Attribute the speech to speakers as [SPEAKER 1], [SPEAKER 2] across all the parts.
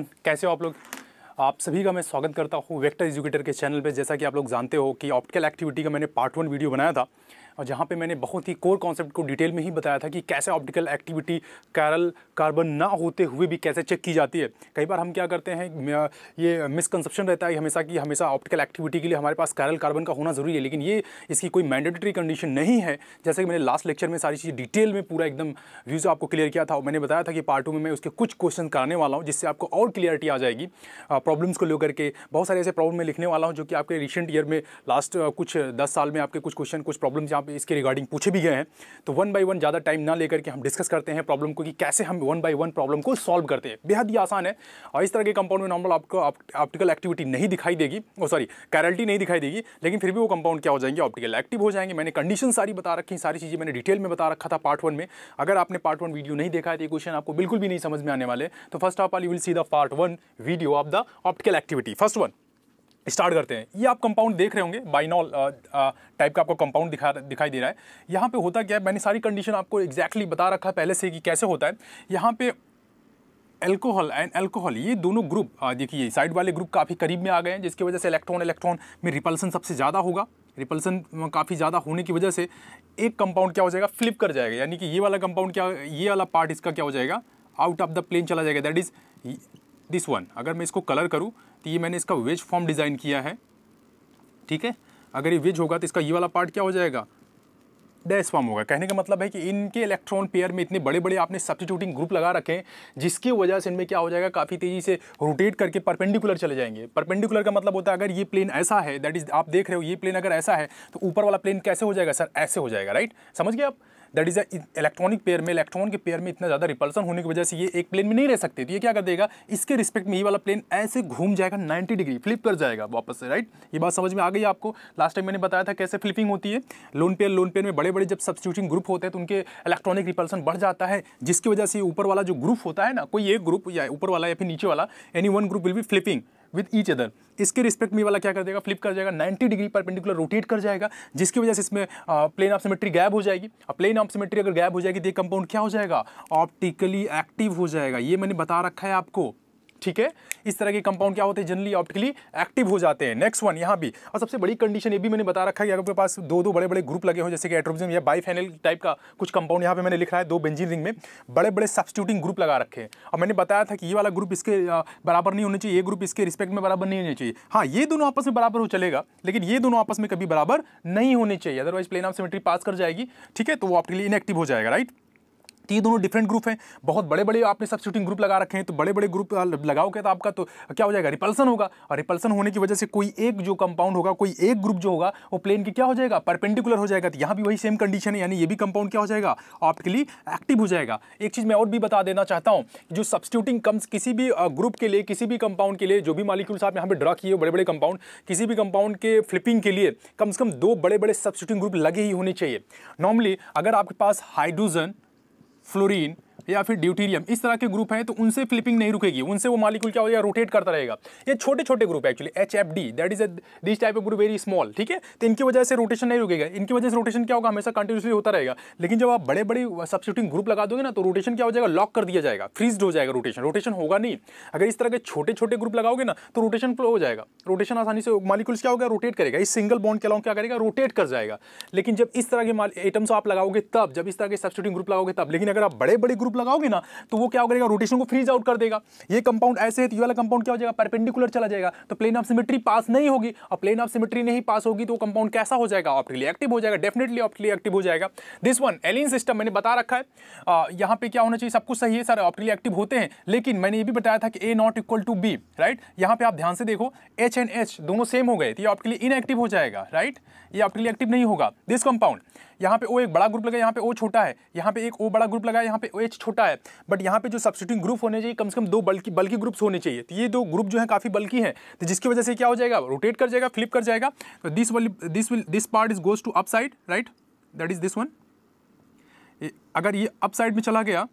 [SPEAKER 1] everyone कैसे हो आप लोग आप सभी का मैं स्वागत करता हूँ वेक्टर एजुकेटर के चैनल पे जैसा कि आप लोग जानते हो कि ऑप्टिकल एक्टिविटी का मैंने पार्ट वन वीडियो बनाया था और जहाँ पे मैंने बहुत ही कोर कॉन्सेप्ट को डिटेल में ही बताया था कि कैसे ऑप्टिकल एक्टिविटी कैरल कार्बन ना होते हुए भी कैसे चेक की जाती है कई बार हम क्या करते हैं ये मिसकनसेप्शन रहता है हमेशा कि हमेशा ऑप्टिकल एक्टिविटी के लिए हमारे पास कैरल कार्बन का होना ज़रूरी है लेकिन ये इसकी कोई मैंडेटरी कंडीशन नहीं है जैसे कि मैंने लास्ट लेक्चर में सारी चीज़ डिटेल में पूरा एकदम व्यूज़ आपको क्लियर किया था और मैंने बताया था कि पार्ट टू में मैं उसके कुछ क्वेश्चन कराने वाला हूँ जिससे आपको और क्लियरिटी आ जाएगी प्रॉब्लम्स को लेकर के बहुत सारे ऐसे प्रॉब्लम मैं लिखने वाला हूँ जो कि आपके रिसेंट ईयर में लास्ट कुछ दस साल में आपके कुछ क्वेश्चन कुछ प्रॉब्लम्स यहाँ इसके रिगार्डिंग पूछे भी गए हैं तो वन बाई वन ज़्यादा टाइम ना लेकर के हम डिस्कस करते हैं प्रॉब्लम को कि कैसे हम वन बाई वन प्रॉब्लम को सॉल्व करते हैं बेहद ही आसान है और इस तरह के कंपाउंड में नॉर्मल आपको ऑप्टिकल एक्टिविटी नहीं दिखाई देगी ओ सॉरी कैरल्टी नहीं दिखाई देगी लेकिन फिर भी वो कंपाउंड क्या हो जाएंगे ऑप्टिकल एक्टिव हो जाएंगे मैंने कंडीशन सारी बता रखी सारी चीज़ें मैंने डिटेल में बता रखा था पार्ट वन में अगर आपने पार्ट वन वीडियो नहीं देखा है तो क्वेश्चन आपको बिल्कुल भी नहीं समझ में आने वाले तो first of all you will see the part one video of the optical activity first one start करते हैं ये आप कंपाउंड देख रहे होंगे बाइनॉल टाइप का आपको कंपाउंड दिखा दिखाई दे रहा है यहाँ पे होता क्या है मैंने सारी कंडीशन आपको एग्जैक्टली exactly बता रखा है पहले से कि कैसे होता है यहाँ पे एल्कोहल एंड एल्कोहल ये दोनों ग्रुप देखिए साइड वाले ग्रुप काफ़ी करीब में आ गए हैं जिसकी वजह से इलेक्ट्रॉन इलेक्ट्रॉन में रिपल्सन सबसे ज़्यादा होगा रिपल्सन काफ़ी ज़्यादा होने की वजह से एक कंपाउंड क्या हो जाएगा फ्लिप कर जाएगा यानी कि ये वाला कंपाउंड क्या ये वाला पार्ट इसका क्या हो जाएगा आउट ऑफ द प्लेन चला जाएगा दैट इज़ दिस वन अगर मैं इसको कलर करूँ तो ये मैंने इसका वेज फॉर्म डिज़ाइन किया है ठीक है अगर ये वेज होगा तो इसका ये वाला पार्ट क्या हो जाएगा डैश फॉर्म होगा कहने का मतलब है कि इनके इलेक्ट्रॉन पेयर में इतने बड़े बड़े आपने सब्सिट्यूटिंग ग्रुप लगा रखे हैं जिसकी वजह से इनमें क्या हो जाएगा काफ़ी तेज़ी से रोटेट करके परपेंडिकुलर चले जाएंगे परपेंडिकुलर का मतलब होता है अगर ये प्लेन ऐसा है दैट इज़ आप देख रहे हो ये प्लेन अगर ऐसा है तो ऊपर वाला प्लेन कैसे हो जाएगा सर ऐसे हो जाएगा राइट समझ गए आप दैट इज़ इलेक्ट्रॉनिक पेयर में इलेक्ट्रॉन के पेयर में इतना ज़्यादा रिपल्सन होने की वजह से ये एक प्लेन में नहीं रह सकते तो ये क्या कर देगा इसके रिस्पेक्ट में ये वाला प्लेन ऐसे घूम जाएगा नाइन्टी डिग्री फ्लिप कर जाएगा वापस से राइट ये बात समझ में आ गई आपको लास्ट टाइम मैंने बताया था कैसे फ्लिपिंग होती है लोन पेयर लोन पेयर में बड़े बड़े जब सब्सिट्यूटिंग ग्रुप होते हैं तो उनके इलेक्ट्रॉनिक रिपल्सन बढ़ जाता है जिसकी वजह से ऊपर वाला जो ग्रुप होता है ना कोई एक ग्रुप या ऊपर वाला या फिर नीचे वाला एनी वन ग्रुप विल भी फ्लिपिंग विद ईच अदर इसके रिस्पेक्ट में वाला क्या कर देगा फ्लिप कर जाएगा 90 डिग्री पेंडिकुलर रोटेट कर जाएगा जिसकी वजह से इसमें प्लेन ऑफ सिमेट्री गैप हो जाएगी और प्लेन ऑफ सिमेट्री अगर गैप हो जाएगी तो ये कंपाउंड क्या हो जाएगा ऑप्टिकली एक्टिव हो जाएगा ये मैंने बता रखा है आपको ठीक है इस तरह के कंपाउंड क्या होते हैं जनरली ऑप्टिकली एक्टिव हो जाते हैं नेक्स्ट वन यहाँ भी और सबसे बड़ी कंडीशन ये भी मैंने बता रखा है कि अगर आपके पास दो दो बड़े बड़े ग्रुप लगे हो जैसे कि एट्रोजन या बाईफेनल टाइप का कुछ कंपाउंड यहाँ पे मैंने लिखा है दो बेंजीन रिंग में बड़े बड़े सब्सिट्यूटिंग ग्रुप लगा रखे हैं और मैंने बताया था कि ये वाला ग्रुप इसके बराबर नहीं होना चाहिए ये ग्रुप इसके रिस्पेक्ट में बराबर नहीं होने चाहिए हाँ ये दोनों आपस में बराबर हो चलेगा लेकिन ये दोनों आपस में कभी बराबर नहीं होने चाहिए otherwise plane of symmetry pass कर जाएगी ठीक है तो वो आपके लिए इनएक्टिव हो जाएगा राइट तो ये दोनों डिफरेंट ग्रुप हैं बहुत बड़े बड़े आपने सब शूटिंग ग्रुप लगा रखे हैं तो बड़े बड़े ग्रुप लगाओगे तो आपका तो क्या हो जाएगा रिपल्सन होगा और रिपल्सन होने की वजह से कोई एक जो कंपाउंड होगा कोई एक ग्रुप जो होगा वो प्लेन के क्या हो जाएगा परपेंडिकुलर हो जाएगा तो यहाँ भी वही सेम कंडीशन है यानी ये भी कंपाउंड क्या हो जाएगा आपके लिए एक्टिव हो जाएगा एक चीज़ मैं और भी बता देना चाहता हूँ जो सब्सिट्यूटिंग कम्स किसी भी ग्रुप के लिए किसी भी कंपाउंड के लिए जो भी मालिक्यूल्स आप यहाँ पर ड्रा किए बड़े बड़े कंपाउंड किसी भी कंपाउंड के फ्लिपिंग के लिए कम से कम दो बड़े बड़े सब्सिट्यूटिंग ग्रुप लगे ही होने चाहिए नॉर्मली अगर आपके पास हाइड्रोजन fluorine या फिर ड्यूटीरियम इस तरह के ग्रुप हैं तो उनसे फ्लिपिंग नहीं रुकेगी उनसे वो मालिक्यूल क्या होगा रोटेट करता रहेगा ये छोटे छोटे group actually H F D that is this type of group very small ठीक है तो इनकी वजह से रोटेशन नहीं रुकेगा इनकी वजह से रोटेशन क्या होगा हमेशा कंटिन्यूसली होता रहेगा लेकिन जब आप बड़े बड़े सब्सिट्यूटिंग ग्रुप लगा दोगे ना तो रोटेशन क्या हो जाएगा लॉक कर दिया जाएगा फ्रीज हो जाएगा रोटेशन रोटेशन होगा नहीं अगर इस तरह के छोटे छोटे ग्रुप लगाओगे ना तो रोटेशन हो जाएगा रोटेशन आसानी से मालिक्यूल्स क्या होगा रोटेट करेगा इस सिंगल बॉन्ड के अलावा क्या करेगा रोटेट कर जाएगा लेकिन जब इस तरह के आइटम्स आप लगाओगे तब जब इस तरह के सब्सिट्यूटिंग ग्रुप लगाओगे तब लेकिन अगर आप बड़े बड़े ग्रुप लूप लगाओगे ना तो वो क्या करेगा रोटेशन को फ्रीज आउट कर देगा ये कंपाउंड ऐसे है तो ये वाला कंपाउंड क्या हो जाएगा परपेंडिकुलर चला जाएगा तो प्लेन ऑफ सिमेट्री पास नहीं होगी और प्लेन ऑफ सिमेट्री नहीं पास होगी तो कंपाउंड कैसा हो जाएगा आपके लिए एक्टिव हो जाएगा डेफिनेटली आपके लिए एक्टिव हो जाएगा दिस वन एलिन सिस्टम मैंने बता रखा है यहाँ पे क्या होना चाहिए सब कुछ सही है सर आपके लिए एक्टिव होते हैं लेकिन मैंने ये भी बताया था कि A not equal to B right यहाँ पे आप ध्यान से देखो एच एंड एच दोनों सेम हो गए तो ये आपके लिए इनएक्टिव हो जाएगा राइट ये आपके लिए एक्टिव नहीं होगा दिस कंपाउंड यहाँ पे ओ एक बड़ा ग्रुप लगा यहाँ पे ओ छोटा है यहाँ पे एक ओ बड़ा ग्रुप लगा यहाँ पे ओ एच छोटा है बट यहाँ पे जो सब्सिटिंग ग्रुप होने चाहिए कम से कम दो बल्कि बल्कि ग्रुप्स होने चाहिए तो ये दो ग्रुप जो है काफ़ी बल्कि हैं तो जिसकी वजह से क्या हो जाएगा रोटेट कर जाएगा फ्लिप कर जाएगा तो this this will this part is goes to up side right that is this one अगर ये अप साइड में चला गया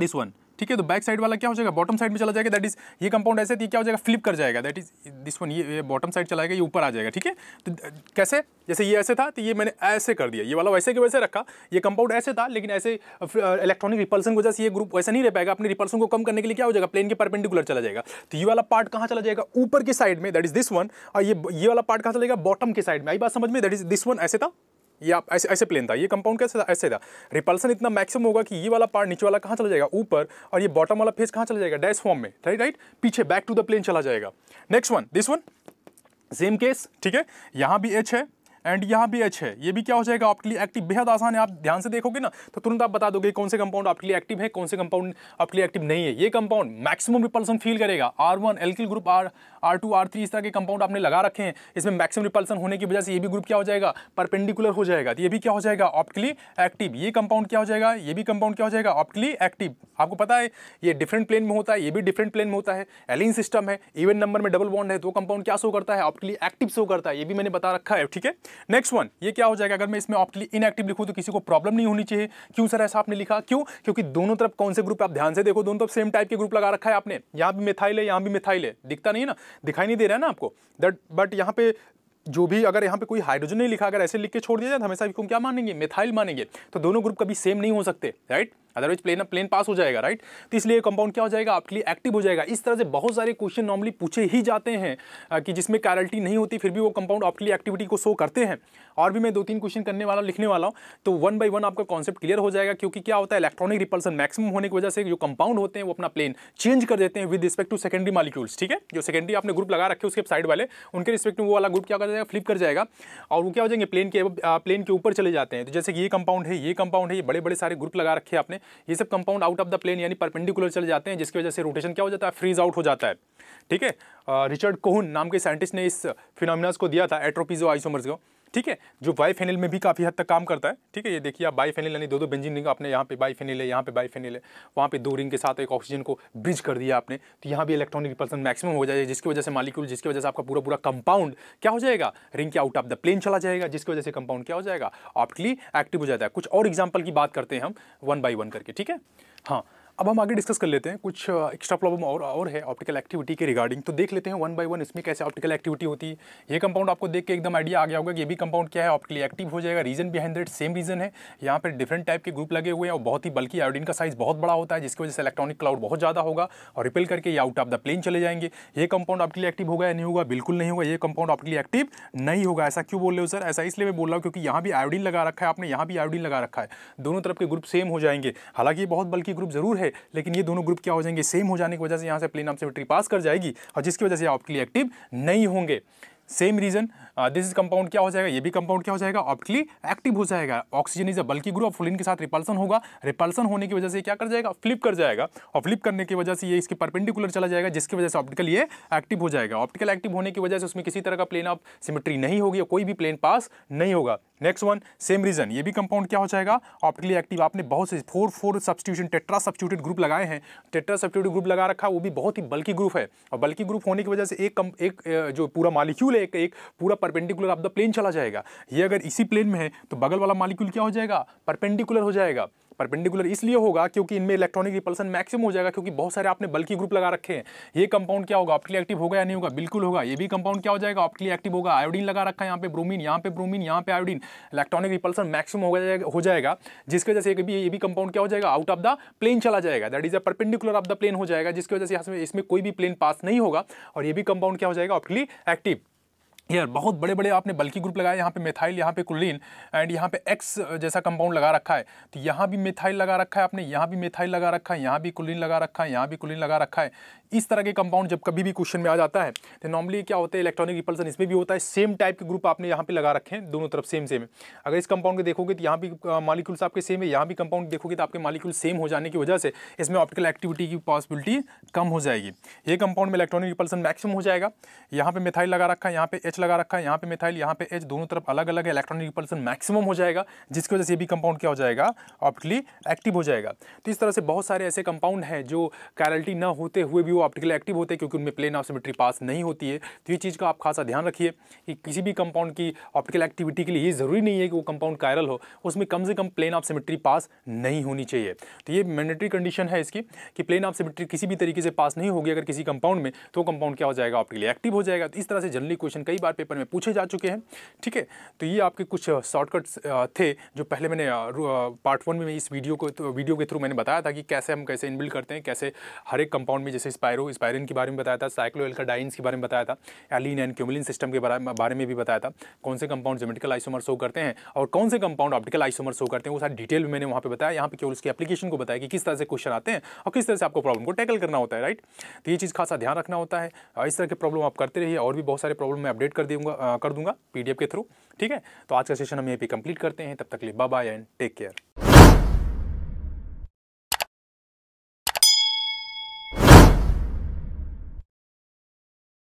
[SPEAKER 1] दिस वन ठीक है तो बैक साइड वाला क्या हो जाएगा बॉटम साइड में चला जाएगा दैट इज ये कंपाउंड ऐसे क्या हो जाएगा फ्लिप कर जाएगा दैट इज दिस वन ये बॉटम साइड चला जाएगा ये ऊपर आ जाएगा ठीक है तो कैसे जैसे ये ऐसे था तो ये मैंने ऐसे कर दिया ये वाला वैसे के वैसे रखा ये कंपाउंड ऐसे था लेकिन ऐसे इलेक्ट्रॉनिक रिपल्सन की वजह से ये ग्रुप वैसा नहीं रह पाएगा अपने रिपल्सन को कम करने के लिए क्या हो जाएगा प्लेन के परपेंडिकुलर चला जाएगा तो ये वाला पार्ट कहाँ चला जाएगा ऊपर की साइड में दैट इज दिस वन और ये ये वाला पार्ट कहाँ चलेगा बॉटम के साइड में आई बात समझ में दैट इज दिस वन ऐसे था ये आप ऐसे ऐसे प्लेन था ये कंपाउंड कैसे था ऐसे था रिपल्सन इतना मैक्सिमम होगा कि ये वाला पार्ट नीचे वाला कहाँ चला जाएगा ऊपर और ये बॉटम वाला फेस कहाँ चला जाएगा डैश फॉर्म में राइट राइट पीछे बैक टू द प्लेन चला जाएगा next one this one same case ठीक है यहाँ भी एच है एंड यहाँ भी एच है ये भी क्या हो जाएगा आपके लिए एक्टिव बेहद आसान है आप ध्यान से देखोगे ना तो तुरंत आप बता दोगे कौन से कंपाउंड आपके लिए एक्टिव है कौन से कंपाउंड आपके लिए एक्टिव नहीं है ये कंपाउंड मैक्सिमम रिपल्सन फील करेगा R one group R R two R three इस तरह के कंपाउंड आपने लगा रखे हैं इसमें मैक्सिमम रिपल्सन होने की वजह से ये भी ग्रुप क्या हो जाएगा परपेंडिकुलर हो जाएगा तो ये भी क्या हो जाएगा आपके लिए एक्टिव ये कंपाउंड क्या हो जाएगा ये भी कंपाउंड क्या हो जाएगा आपके लिए एक्टिव आपको पता है ये डिफरेंट प्लेन में होता है ये भी डिफरेंट प्लेन में होता है एलिन सिस्टम है इवन नंबर में डबल बॉन्ड है तो कंपाउंड क्या शो करता है आपके लिए एक्टिव शो करता है ये भी मैंने बता रखा है ठीक है नेक्स्ट वन ये क्या हो जाएगा अगर मैं इसमें ऑप्टली इनएक्टिव लिखूँ तो किसी को प्रॉब्लम नहीं होनी चाहिए क्यों सर ऐसा आपने लिखा क्यों क्योंकि दोनों तरफ कौन से ग्रुप आप ध्यान से देखो दोनों तरफ सेम टाइप के ग्रुप लगा रखा है आपने यहाँ भी मिथाइल है यहाँ भी मिथाइल है दिखता नहीं है ना दिखाई नहीं दे रहा है ना आपको दट बट यहाँ पे जो भी अगर यहाँ पे कोई हाइड्रोजन नहीं लिखा अगर ऐसे लिख के छोड़ दिया जाए तो हमेशा क्या मानेंगे मिथाइल मानेंगे तो दोनों ग्रुप कभी सेम नहीं हो सकते right otherwise plane plane pass हो जाएगा राइट तो इसलिए कंपाउंड क्या हो जाएगा आपके लिए एक्टिव हो जाएगा इस तरह से बहुत सारे क्वेश्चन नॉर्मली पूछे ही जाते हैं कि जिसमें कैरल्टी नहीं होती फिर भी वो कंपाउंड आपके लिए एक्टिविटी को शो करते हैं और भी मैं दो तीन क्वेश्चन करने वाला लिखने वाला हूँ तो वन बाई वन आपका कॉन्सेप्ट क्लियर हो जाएगा क्योंकि क्या होता है इलेक्ट्रॉनिक रिपल्सन मैक्सिमम होने की वजह से जो कंपाउंड होते हैं वो अपना प्लेन चेंज कर देते हैं with respect to secondary molecules ठीक है जो सेकेंडरी आपने ग्रुप लगा रखे उसके साइड वाले उनके रिस्पेक्ट में वो वाला ग्रुप क्या कर जाएगा फ्लिप कर जाएगा और वो क्या हो जाएंगे प्लेन के प्लेन के ऊपर चले जाते हैं तो जैसे कि ये कंपाउंड है ये कंपाउंड है ये बड़े बड़े सारे ग्रुप लगा रखे आपने ये सब compound out of the plane यानी परपेंडिकुलर चले जाते हैं जिसकी वजह से रोटेशन क्या हो जाता है फ्रीज आउट हो जाता है ठीक है रिचर्ड कोहन नाम के साइंटिस्ट ने इस फिनोमिनाज को दिया था एट्रोपीजो आइसोमर्स को ठीक है जो बाई फेनिल में भी काफ़ी हद तक काम करता है ठीक है ये देखिए आप बाई फेनिल यानी दो दो बेंजिन रिंग आपने यहाँ पे फेनिल है यहाँ पे बाई फेनिल है वहाँ पे दो रिंग के साथ एक ऑक्सीजन को ब्रिज कर दिया आपने तो यहाँ भी इलेक्ट्रॉनिक रिपल्सन मैक्सिमम हो जाएगा जिसकी वजह से मालिक्यूल जिसकी वजह से आपका पूरा पूरा कंपाउंड क्या हो जाएगा रिंग के आउट ऑफ द प्लेन चला जाएगा जिसकी वजह से कंपाउंड क्या हो जाएगा ऑप्टली एक्टिव हो जाता है कुछ और एग्जाम्पल की बात करते हैं हम वन बाई वन करके ठीक है हाँ अब हम आगे डिस्कस कर लेते हैं कुछ एक्स्ट्रा प्रॉब्लम और और है ऑप्टिकल एक्टिविटी के रिगार्डिंग तो देख लेते हैं वन बाय वन इसमें कैसे ऑप्टिकल एक्टिविटी होती है ये कंपाउंड आपको देख के एकदम आइडिया आ गया होगा कि ये भी कंपाउंड क्या है ऑप्टिकली एक्टिव हो जाएगा reason behind that same reason है यहाँ पर डिफरेंट टाइप के ग्रुप लगे हुए हैं और बहुत ही बल्कि आयोडीन का साइज बहुत बड़ा होता है जिसकी वजह से इलेक्ट्रॉनिक क्लाउड बहुत ज़्यादा होगा और रिपेल करके ये आउट ऑफ द प्लेन चले जाएंगे ये कंपाउंड ऑप्टिकली एक्टिव होगा या नहीं होगा बिल्कुल नहीं होगा ये कंपाउंड ऑप्टिकली एक्टिव नहीं होगा ऐसा क्यों बोल रहे हो सर ऐसा इसलिए मैं बोल रहा हूँ क्योंकि यहाँ भी आयोडीन लगा रखा है आपने यहाँ भी आयोडीन लगा रखा है दोनों तरफ के ग्रुप सेम हो जाएंगे हालांकि ये बहुत बल्कि ग्रुप जरूर है थे लेकिन ये दोनों ग्रुप क्या हो जाएंगे सेम हो जाने की वजह से यहाँ से प्लेन आपसे बैटरी पास कर जाएगी और जिसकी वजह से आपके लिए एक्टिव नहीं होंगे same reason this is compound क्या हो जाएगा ये भी कंपाउंड क्या हो जाएगा ऑप्टिकली एक्टिव हो जाएगा ऑक्सीजन इज अ बल्कि ग्रुप फुलिन के साथ रिपल्सन होगा रिपल्सन होने की वजह से क्या कर जाएगा फ्लिप कर जाएगा और फ्लिप करने की वजह से ये इसके परपेंडिकुलर चला जाएगा जिसकी वजह से ऑप्टिकल ये एक्टिव हो जाएगा ऑप्टिकल एक्टिव होने की वजह से उसमें किसी तरह का प्लेन ऑफ सिमेट्री नहीं होगी कोई भी प्लेन पास नहीं होगा नेक्स्ट वन सेम रीज़न ये भी कंपाउंड क्या हो जाएगा ऑप्टिकली एक्टिव आपने बहुत से four four substitution tetra substituted group लगाए हैं टेट्रा सब्सटीट्यूट ग्रुप लगा रखा वो भी बहुत ही बल्कि ग्रुप है और बल्कि ग्रुप होने की वजह से एक कम एक जो पूरा मालिक्यूल है एक, एक पूरा परपेंडिकुलर ऑफ द प्लेन चला जाएगा ये अगर इसी प्लेन में है तो बगल वाला मालिक्यूल क्या हो जाएगा परपेंडिकुलर हो जाएगा परपेंडिकुलर इसलिए होगा क्योंकि इनमें इलेक्ट्रॉनिक रिपल्सन मैक्सिमम हो जाएगा क्योंकि बहुत सारे आपने बल्कि ग्रुप लगा रखे हैं ये कंपाउंड क्या होगा आपके लिए एक्टिव होगा या नहीं होगा बिल्कुल होगा ये भी कंपाउंड क्या हो जाएगा आपके लिए एक्टिव होगा आयोडीन लगा रखा है यहाँ पे ब्रोमीन यहाँ पे ब्रोमीन यहाँ पे आयोडीन इलेक्ट्रॉनिक रिपल्सन मैक्सिमम हो जाएगा हो जाएगा जिसकी वजह से भी ये भी कंपाउंड क्या हो जाएगा आउट ऑफ द प्लेन चला जाएगा that is a perpendicular of the plane हो जाएगा जिसकी वजह से इसमें कोई भी प्लेन पास नहीं होगा और ये भी कंपाउंड क्या हो जाएगा आपके लिए एक्टिव यार बहुत बड़े बड़े आपने बल्कि ग्रुप लगाए यहाँ पे मेथाइल यहाँ पे कुलिन एंड यहाँ पे एक्स जैसा कंपाउंड लगा रखा है तो यहाँ भी मेथाइल लगा रखा है आपने यहाँ भी मेथाइल लगा रखा है यहाँ भी कुलिन लगा रखा है यहाँ भी कुलिन लगा रखा है इस तरह के कंपाउंड जब कभी भी क्वेश्चन में आ जाता है तो नॉर्मली क्या होता है इलेक्ट्रॉनिक रिपल्सन इसमें भी होता है सेम टाइप के ग्रुप आपने यहाँ पे लगा रखे हैं दोनों तरफ सेम सेम अगर इस कंपाउंड को देखोगे तो यहाँ भी मालिक्यूल्स आपके सेम है यहाँ भी कंपाउंड देखोगे तो आपके मालिक्यूल सेम हो जाने की वजह से इसमें ऑप्टिकल एक्टिविटी की पॉसिबिलिटी कम हो जाएगी ये कंपाउंड में इलेक्ट्रॉनिक रिपल्सन मैक्सिमम हो जाएगा यहाँ पर मेथाइल लगा रखा है यहाँ पे एच लगा रखा है यहाँ पे मिथाइल यहाँ पे एच दोनों तरफ अलग अलग है इलेक्ट्रॉनिक रिपल्सन मैक्सिमम हो जाएगा जिसकी वजह से ये भी कंपाउंड क्या हो जाएगा ऑप्टिकली एक्टिव हो जाएगा तो इस तरह से बहुत सारे ऐसे कंपाउंड हैं जो कैरल्टी ना होते हुए भी वो ऑप्टिकली एक्टिव होते हैं क्योंकि उनमें प्लेन ऑफ सिमेट्री पास नहीं होती है तो ये चीज़ का आप खासा ध्यान रखिए कि किसी भी कंपाउंड की ऑप्टिकल एक्टिविटी के लिए ये ज़रूरी नहीं है कि वो कंपाउंड कायरल हो उसमें कम से कम प्लेन ऑफ सिमेट्री पास नहीं होनी चाहिए तो ये मैंडेटरी कंडीशन है इसकी कि प्लेन ऑफ सिमेट्री किसी भी तरीके से पास नहीं होगी अगर किसी कंपाउंड में तो कंपाउंड क्या हो जाएगा ऑप्टिकली एक्टिव हो जाएगा तो इस तरह से जनरली क्वेश्चन कई बार पेपर में पूछे जा चुके हैं ठीक है तो ये आपके कुछ शॉर्टकट्स थे जो पहले मैंने पार्ट वन में इस वीडियो को तो वीडियो के थ्रू मैंने बताया था कि कैसे हम कैसे इनबिल्ड करते हैं कैसे हर एक कंपाउंड में जैसे स्पायरो स्पायरिन के बारे में बताया था साइक्लो एल्काडाइंस के बारे में बताया था एलिन एंड क्यूमिलिन सिस्टम के बारे में भी बताया था कौन से कंपाउंड जोमेटिकल आइसोमर शो करते हैं और कौन से कंपाउंड ऑप्टिकल आइसोमर शो करते हैं वो सारी डिटेल मैंने वहाँ पर बताया यहाँ पर केवल उसकी एप्लीकेशन को बताया कि किस तरह से क्वेश्चन आते हैं और किस तरह से आपको प्रॉब्लम को टैकल करना होता है राइट तो ये चीज़ खासा ध्यान रखना होता है इस तरह के प्रॉब्लम आप करते रहिए और भी बहुत सारे प्रॉब्लम मैं अपडेट कर दूंगा कर दूंगा पीडीएफ के थ्रू ठीक है तो आज का सेशन हम यहीं पे कंप्लीट करते हैं तब तक लिए बाय एंड टेक केयर